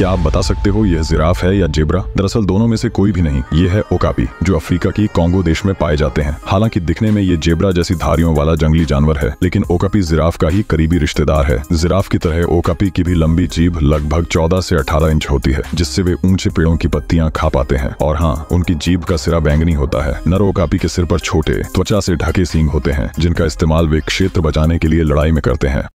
क्या आप बता सकते हो यह जिराफ है या जेबरा दरअसल दोनों में से कोई भी नहीं ये है ओकापी जो अफ्रीका की कांगो देश में पाए जाते हैं हालांकि दिखने में ये जेबरा जैसी धारियों वाला जंगली जानवर है लेकिन ओकापी जिराफ का ही करीबी रिश्तेदार है जिराफ की तरह ओकापी की भी लंबी जीभ लगभग चौदह से अठारह इंच होती है जिससे वे ऊंचे पेड़ों की पत्तियां खा पाते हैं और हाँ उनकी जीभ का सिरा बैंगनी होता है नर ओकापी के सिर पर छोटे त्वचा से ढके सींग होते हैं जिनका इस्तेमाल वे क्षेत्र बचाने के लिए लड़ाई में करते हैं